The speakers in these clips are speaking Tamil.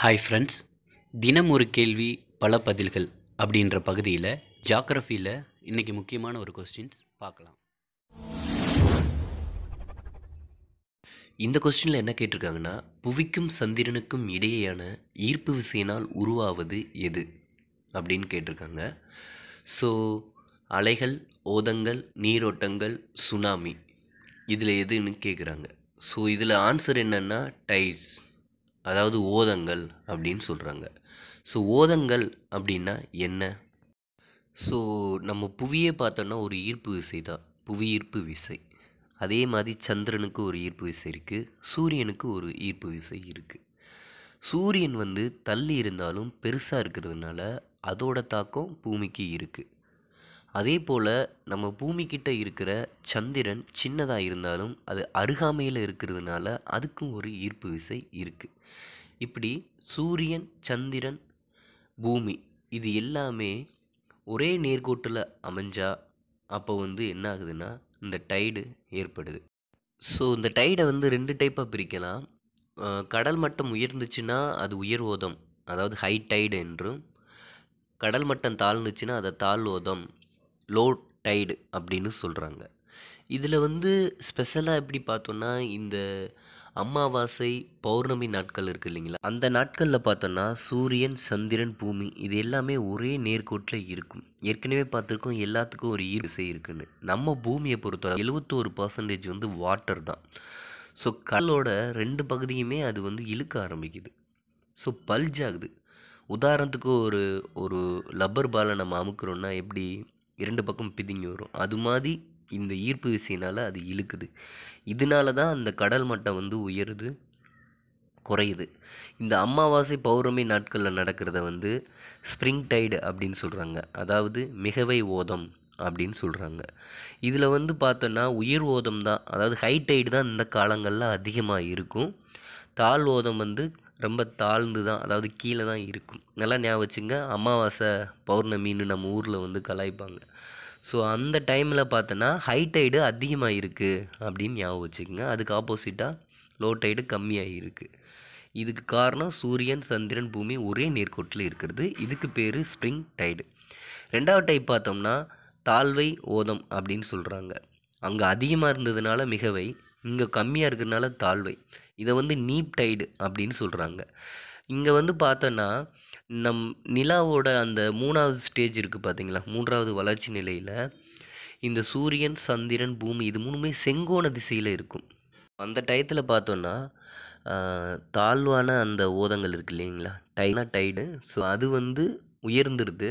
ஹாய் ஃப்ரெண்ட்ஸ் தினம் ஒரு கேள்வி பல பதில்கள் அப்படின்ற பகுதியில் ஜாக்ரஃபியில் இன்றைக்கி முக்கியமான ஒரு கொஸ்டின்ஸ் பார்க்கலாம் இந்த கொஸ்டினில் என்ன கேட்டிருக்காங்கன்னா புவிக்கும் சந்திரனுக்கும் இடையேயான ஈர்ப்பு விசையினால் உருவாவது எது அப்படின்னு கேட்டிருக்காங்க ஸோ அலைகள் ஓதங்கள் நீரோட்டங்கள் சுனாமி இதில் எதுன்னு கேட்குறாங்க ஸோ இதில் ஆன்சர் என்னென்னா டைட்ஸ் அதாவது ஓதங்கள் அப்படின்னு சொல்கிறாங்க ஸோ ஓதங்கள் அப்படின்னா என்ன ஸோ நம்ம புவியை பார்த்தோன்னா ஒரு ஈர்ப்பு விசை தான் புவி ஈர்ப்பு விசை அதே மாதிரி சந்திரனுக்கு ஒரு ஈர்ப்பு விசை இருக்குது சூரியனுக்கு ஒரு ஈர்ப்பு விசை இருக்குது சூரியன் வந்து தள்ளி இருந்தாலும் பெருசாக இருக்கிறதுனால அதோட தாக்கம் பூமிக்கு இருக்குது அதே போல் நம்ம பூமிக்கிட்ட இருக்கிற சந்திரன் சின்னதாக இருந்தாலும் அது அருகாமையில் இருக்கிறதுனால அதுக்கும் ஒரு ஈர்ப்பு விசை இருக்குது இப்படி சூரியன் சந்திரன் பூமி இது எல்லாமே ஒரே நேர்கோட்டில் அமைஞ்சா அப்போ வந்து என்ன ஆகுதுன்னா இந்த டைடு ஏற்படுது ஸோ இந்த டைடை வந்து ரெண்டு டைப்பாக பிரிக்கலாம் கடல் மட்டம் உயர்ந்துச்சுன்னா அது உயர்வோதம் அதாவது ஹை டைடு என்றும் கடல் மட்டம் தாழ்ந்துச்சுன்னா அதை தாழ்வோதம் லோ டைடு அப்படின்னு சொல்கிறாங்க இதில் வந்து ஸ்பெஷலாக எப்படி பார்த்தோன்னா இந்த அமாவாசை பௌர்ணமி நாட்கள் இருக்குது இல்லைங்களா அந்த நாட்களில் பார்த்தோன்னா சூரியன் சந்திரன் பூமி இது எல்லாமே ஒரே நேர்கோட்டில் இருக்கும் ஏற்கனவே பார்த்துருக்கோம் எல்லாத்துக்கும் ஒரு ஈர்சை இருக்குன்னு நம்ம பூமியை பொறுத்த எழுபத்தோரு பர்சன்டேஜ் வந்து வாட்டர் தான் ஸோ கடலோட ரெண்டு பகுதியுமே அது வந்து இழுக்க ஆரம்பிக்குது ஸோ பல்ஜ் ஆகுது உதாரணத்துக்கு ஒரு ஒரு லப்பர் பாலை நம்ம அமுக்கிறோன்னா எப்படி இரண்டு பக்கம் பிதுங்கி வரும் அது மாதிரி இந்த ஈர்ப்பு விசையினால் அது இழுக்குது இதனால தான் அந்த கடல் மட்டம் வந்து உயருது குறையுது இந்த அமாவாசை பௌர்ணமி நாட்களில் நடக்கிறத வந்து ஸ்ப்ரிங் டைடு அப்படின்னு சொல்கிறாங்க அதாவது மிகவை ஓதம் அப்படின்னு சொல்கிறாங்க இதில் வந்து பார்த்தோன்னா உயிர் ஓதம் தான் அதாவது ஹை டைடு தான் இந்த காலங்களில் அதிகமாக இருக்கும் தாழ் ஓதம் வந்து ரொம்ப தாழ்ந்து தான் அதாவது கீழே தான் இருக்கும் நல்லா ஞாபகம் வச்சுங்க அமாவாசை பௌர்ணமின்னு நம்ம ஊரில் வந்து கலாய்ப்பாங்க ஸோ அந்த டைமில் பார்த்தோன்னா ஹை டைடு அதிகமாக இருக்குது அப்படின்னு ஞாபகம் வச்சுக்கோங்க அதுக்கு ஆப்போசிட்டாக லோ டைடு கம்மியாக இருக்குது இதுக்கு காரணம் சூரியன் சந்திரன் பூமி ஒரே நேர்கோட்டில் இருக்கிறது இதுக்கு பேர் ஸ்ப்ரிங் டைடு ரெண்டாவது டைப் பார்த்தோம்னா தாழ்வை ஓதம் அப்படின்னு சொல்கிறாங்க அங்கே அதிகமாக இருந்ததுனால மிகவை இங்கே கம்மியாக இருக்கிறதுனால தாழ்வை இதை வந்து நீப் டைடு அப்படின்னு சொல்கிறாங்க இங்கே வந்து பார்த்தோன்னா நம் நிலாவோட அந்த மூணாவது ஸ்டேஜ் இருக்குது பார்த்தீங்களா மூன்றாவது வளர்ச்சி நிலையில் இந்த சூரியன் சந்திரன் பூமி இது மூணுமே செங்கோண திசையில் இருக்கும் அந்த டயத்தில் பார்த்தோன்னா தாழ்வான அந்த ஓதங்கள் இருக்குது இல்லைங்களா டைனா டைடு ஸோ அது வந்து உயர்ந்துடுது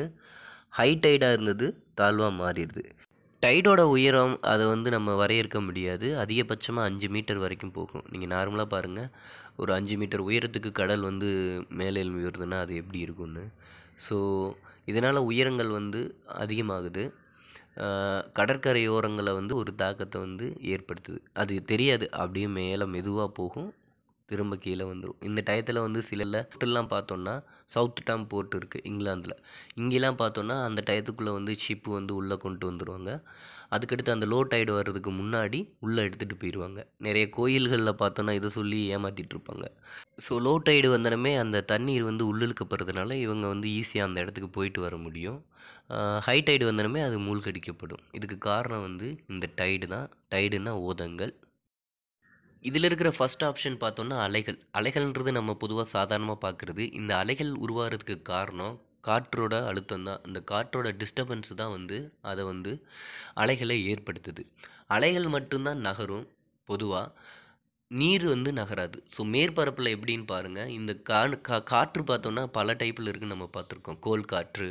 ஹை டைடாக இருந்தது தாழ்வாக மாறிடுது டைடோட உயரம் அதை வந்து நம்ம வரையறுக்க முடியாது அதிகபட்சமாக அஞ்சு மீட்டர் வரைக்கும் போகும் நீங்கள் நார்மலாக பாருங்கள் ஒரு அஞ்சு மீட்டர் உயரத்துக்கு கடல் வந்து மேலே உயர்றதுன்னா அது எப்படி இருக்கும்னு ஸோ இதனால் உயரங்கள் வந்து அதிகமாகுது கடற்கரையோரங்களை வந்து ஒரு தாக்கத்தை வந்து ஏற்படுத்துது அது தெரியாது அப்படியே மேலே மெதுவாக போகும் திரும்ப கீழே வந்துடும் இந்த டயத்தில் வந்து சில போர்ட்டெல்லாம் பார்த்தோன்னா சவுத் டாம் போர்ட் இருக்குது இங்கிலாந்தில் இங்கெல்லாம் பார்த்தோன்னா அந்த டயத்துக்குள்ளே வந்து ஷிப்பு வந்து உள்ளே கொண்டு வந்துடுவாங்க அதுக்கடுத்து அந்த லோ டைடு வர்றதுக்கு முன்னாடி உள்ளே எடுத்துகிட்டு போயிடுவாங்க நிறைய கோயில்களில் பார்த்தோன்னா இதை சொல்லி ஏமாற்றிட்டு இருப்பாங்க ஸோ லோ டைடு வந்தனமே அந்த தண்ணீர் வந்து உள்ளிழுக்கப்படுறதுனால இவங்க வந்து ஈஸியாக அந்த இடத்துக்கு போயிட்டு வர முடியும் ஹை டைடு வந்தனமே அது மூழ்கடிக்கப்படும் இதுக்கு காரணம் வந்து இந்த டைடு தான் டைடுன்னா ஓதங்கள் இதில் இருக்கிற ஃபஸ்ட் ஆப்ஷன் பார்த்தோன்னா அலைகள் அலைகள்ன்றது நம்ம பொதுவாக சாதாரணமாக பார்க்குறது இந்த அலைகள் உருவாகிறதுக்கு காரணம் காற்றோட அழுத்தம் தான் அந்த காற்றோட டிஸ்டர்பன்ஸ் தான் வந்து அதை வந்து அலைகளை ஏற்படுத்துது அலைகள் மட்டும்தான் நகரும் பொதுவாக நீர் வந்து நகராது ஸோ மேற்பரப்பில் எப்படின்னு பாருங்கள் இந்த காண் கா காற்று பார்த்தோன்னா பல டைப்பில் இருக்குதுன்னு நம்ம பார்த்துருக்கோம் கோல் காற்று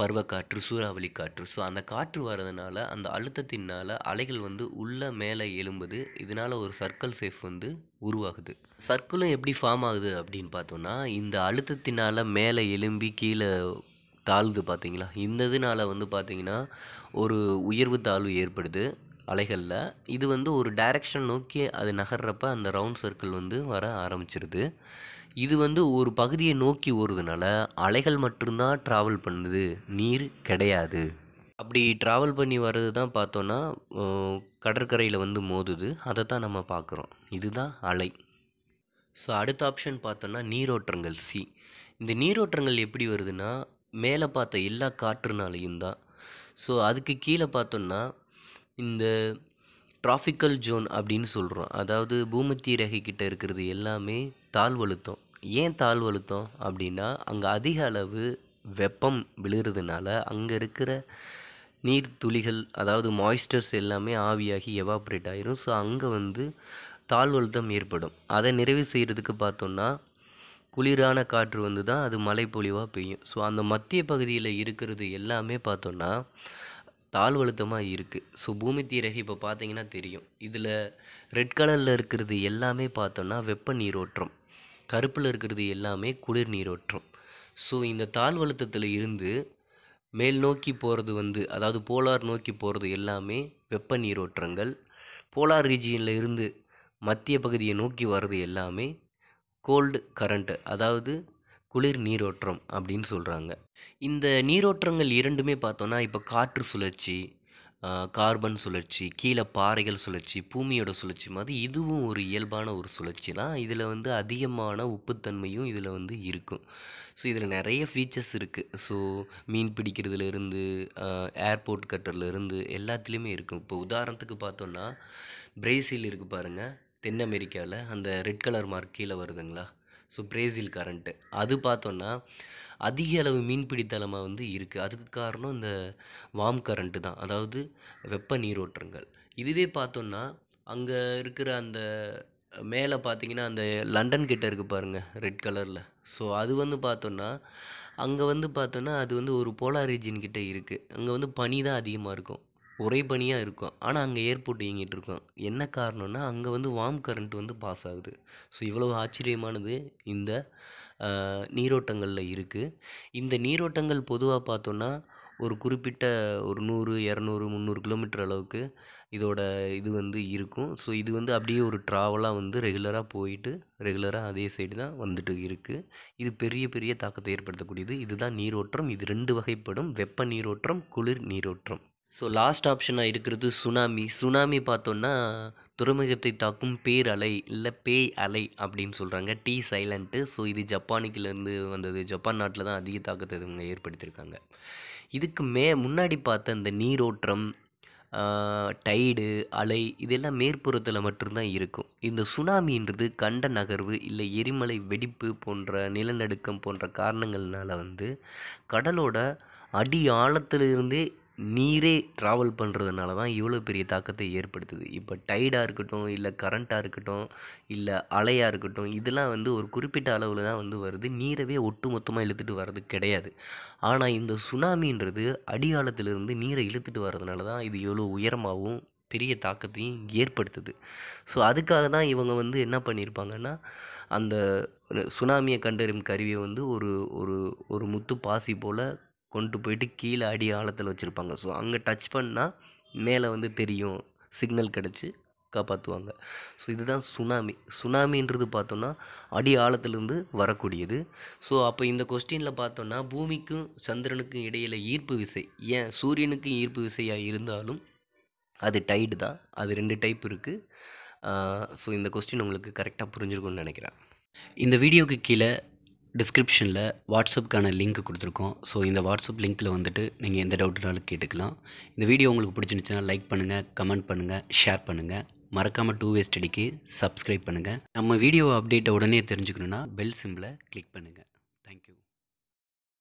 பருவக்காற்று சூறாவளி காற்று ஸோ அந்த காற்று வர்றதுனால அந்த அழுத்தத்தினால் அலைகள் வந்து உள்ளே மேலே எழும்புது இதனால் ஒரு சர்க்கிள் சேஃப் வந்து உருவாகுது சர்க்கிளும் எப்படி ஃபார்ம் ஆகுது அப்படின்னு பார்த்தோன்னா இந்த அழுத்தத்தினால் மேலே எலும்பி கீழே தாழ்வுது பார்த்தீங்களா இந்த இதனால் வந்து பார்த்திங்கன்னா ஒரு உயர்வு தாழ்வு ஏற்படுது அலைகளில் இது வந்து ஒரு டைரக்ஷன் நோக்கி அது நகர்றப்ப அந்த ரவுண்ட் சர்க்கிள் வந்து வர ஆரம்பிச்சிருது இது வந்து ஒரு பகுதியை நோக்கி ஓடுறதுனால அலைகள் மட்டும்தான் ட்ராவல் பண்ணுது நீர் கிடையாது அப்படி ட்ராவல் பண்ணி வர்றது தான் பார்த்தோன்னா கடற்கரையில் வந்து மோதுது அதை தான் நம்ம பார்க்குறோம் இதுதான் அலை ஸோ அடுத்த ஆப்ஷன் பார்த்தோன்னா நீரோட்டங்கள் சி இந்த நீரோட்டங்கள் எப்படி வருதுன்னா மேலே பார்த்த எல்லா காற்றுனாலையும் தான் ஸோ அதுக்கு கீழே பார்த்தோன்னா இந்த டிராஃபிக்கல் ஜோன் அப்படின்னு சொல்கிறோம் அதாவது பூமத்திய ரேகைக்கிட்ட இருக்கிறது எல்லாமே தாழ்வழுத்தம் ஏன் தாழ்வழுத்தம் அப்படின்னா அங்கே அதிக அளவு வெப்பம் விழுகிறதுனால அங்கே இருக்கிற நீர் துளிகள் அதாவது மாய்ஸ்டர்ஸ் எல்லாமே ஆவியாகி எவாப்ரேட் ஆகிரும் ஸோ அங்கே வந்து தாழ்வழுத்தம் ஏற்படும் அதை நிறைவு செய்கிறதுக்கு பார்த்தோம்னா குளிரான காற்று வந்து தான் அது மழை பொழிவாக பெய்யும் ஸோ அந்த மத்திய பகுதியில் இருக்கிறது எல்லாமே பார்த்தோன்னா தாழ்வழுத்தமாக இருக்குது ஸோ பூமி தீரகை இப்போ பார்த்தீங்கன்னா தெரியும் இதில் ரெட் கலரில் இருக்கிறது எல்லாமே பார்த்தோன்னா வெப்ப நீரோற்றம் கருப்பில் இருக்கிறது எல்லாமே குளிர் நீரோற்றம் ஸோ இந்த தாழ்வழுத்தத்தில் இருந்து மேல் நோக்கி போகிறது வந்து அதாவது போலார் நோக்கி போகிறது எல்லாமே வெப்ப நீரோற்றங்கள் போலார் ரீஜியனில் இருந்து மத்திய பகுதியை நோக்கி வர்றது எல்லாமே கோல்டு கரண்ட்டு அதாவது குளிர் நீரோற்றம் அப்படின்னு சொல்கிறாங்க இந்த நீரோற்றங்கள் இரண்டுமே பார்த்தோன்னா இப்போ காற்று சுழற்சி கார்பன் சுழற்சி கீழே பாறைகள் சுழற்சி பூமியோட சுழற்சி மாதிரி இதுவும் ஒரு இயல்பான ஒரு சுழற்சி தான் இதில் வந்து அதிகமான உப்புத்தன்மையும் இதில் வந்து இருக்கும் ஸோ இதில் நிறைய ஃபீச்சர்ஸ் இருக்குது ஸோ மீன் பிடிக்கிறதுலேருந்து ஏர்போர்ட் கட்டுறதுலேருந்து எல்லாத்துலேயுமே இருக்கும் இப்போ உதாரணத்துக்கு பார்த்தோன்னா பிரேசில் இருக்குது பாருங்கள் தென் அமெரிக்காவில் அந்த ரெட் கலர் மார்க் கீழே வருதுங்களா ஸோ பிரேசில் கரண்ட்டு அது பார்த்தோன்னா அதிக அளவு மீன்பிடி பிடித்தலமாக வந்து இருக்குது அதுக்கு காரணம் இந்த வாம் கரண்ட்டு தான் அதாவது வெப்ப நீரோட்டங்கள் இதுவே பார்த்தோன்னா அங்கே இருக்கிற அந்த மேலே பார்த்தீங்கன்னா அந்த லண்டன் கிட்ட இருக்குது பாருங்கள் ரெட் கலரில் ஸோ அது வந்து பார்த்தோன்னா அங்கே வந்து பார்த்தோன்னா அது வந்து ஒரு போலார் ரீஜின் கிட்டே இருக்குது அங்கே வந்து பனி தான் அதிகமாக இருக்கும் பனியாக இருக்கும் ஆனால் அங்கே ஏர்போர்ட் இயங்கிட்டு இருக்கோம் என்ன காரணம்னா அங்கே வந்து வார்ம் கரண்ட் வந்து பாஸ் ஆகுது ஸோ இவ்வளோ ஆச்சரியமானது இந்த நீரோட்டங்களில் இருக்குது இந்த நீரோட்டங்கள் பொதுவாக பார்த்தோன்னா ஒரு குறிப்பிட்ட ஒரு நூறு இரநூறு முந்நூறு கிலோமீட்டர் அளவுக்கு இதோட இது வந்து இருக்கும் ஸோ இது வந்து அப்படியே ஒரு ட்ராவலாக வந்து ரெகுலராக போயிட்டு ரெகுலராக அதே சைடு தான் வந்துட்டு இருக்குது இது பெரிய பெரிய தாக்கத்தை ஏற்படுத்தக்கூடியது இதுதான் நீரோட்டம் இது ரெண்டு வகைப்படும் வெப்ப நீரோட்டம் குளிர் நீரோட்டம் ஸோ லாஸ்ட் ஆப்ஷனாக இருக்கிறது சுனாமி சுனாமி பார்த்தோன்னா துறைமுகத்தை தாக்கும் பேரலை இல்லை பேய் அலை அப்படின்னு சொல்கிறாங்க டி சைலண்ட்டு ஸோ இது ஜப்பானுக்குலேருந்து வந்தது ஜப்பான் நாட்டில் தான் அதிக தாக்கத்தை இவங்க ஏற்படுத்தியிருக்காங்க இதுக்கு மே முன்னாடி பார்த்த அந்த நீரோட்டம் டைடு அலை இதெல்லாம் மேற்புறத்தில் மட்டும்தான் இருக்கும் இந்த சுனாமின்றது கண்ட நகர்வு இல்லை எரிமலை வெடிப்பு போன்ற நிலநடுக்கம் போன்ற காரணங்கள்னால வந்து கடலோட அடி ஆழத்திலிருந்தே நீரே ட்ராவல் பண்ணுறதுனால தான் இவ்வளோ பெரிய தாக்கத்தை ஏற்படுத்துது இப்போ டைடாக இருக்கட்டும் இல்லை கரண்ட்டாக இருக்கட்டும் இல்லை அலையாக இருக்கட்டும் இதெல்லாம் வந்து ஒரு குறிப்பிட்ட அளவில் தான் வந்து வருது நீரவே ஒட்டு மொத்தமாக இழுத்துட்டு வர்றது கிடையாது ஆனால் இந்த சுனாமின்றது அடியாளத்திலிருந்து நீரை இழுத்துட்டு வர்றதுனால தான் இது எவ்வளோ உயரமாகவும் பெரிய தாக்கத்தையும் ஏற்படுத்துது ஸோ அதுக்காக தான் இவங்க வந்து என்ன பண்ணியிருப்பாங்கன்னா அந்த சுனாமியை கண்டறியும் கருவியை வந்து ஒரு ஒரு ஒரு முத்து பாசி போல் கொண்டு போயிட்டு கீழே அடி ஆழத்தில் வச்சுருப்பாங்க ஸோ அங்கே டச் பண்ணால் மேலே வந்து தெரியும் சிக்னல் கிடச்சி காப்பாற்றுவாங்க ஸோ இதுதான் சுனாமி சுனாமின்றது பார்த்தோன்னா அடி ஆழத்துலேருந்து வரக்கூடியது ஸோ அப்போ இந்த கொஸ்டினில் பார்த்தோன்னா பூமிக்கும் சந்திரனுக்கும் இடையில் ஈர்ப்பு விசை ஏன் சூரியனுக்கும் ஈர்ப்பு விசையாக இருந்தாலும் அது டைடு தான் அது ரெண்டு டைப் இருக்குது ஸோ இந்த கொஸ்டின் உங்களுக்கு கரெக்டாக புரிஞ்சிருக்கும்னு நினைக்கிறேன் இந்த வீடியோவுக்கு கீழே டிஸ்கிரிப்ஷனில் வாட்ஸ்அப்புக்கான லிங்க் கொடுத்துருக்கோம் ஸோ இந்த வாட்ஸ்அப் லிங்க்கில் வந்துட்டு நீங்கள் எந்த டவுட்னாலும் கேட்டுக்கலாம் இந்த வீடியோ உங்களுக்கு பிடிச்சிருந்துச்சுன்னா லைக் பண்ணுங்கள் கமெண்ட் பண்ணுங்கள் ஷேர் பண்ணுங்கள் மறக்காமல் டூ வே ஸ்டடிக்கு சப்ஸ்கிரைப் பண்ணுங்கள் நம்ம வீடியோ அப்டேட்டை உடனே தெரிஞ்சுக்கணுன்னா பெல் சிம்பிளை கிளிக் பண்ணுங்கள் தேங்க்யூ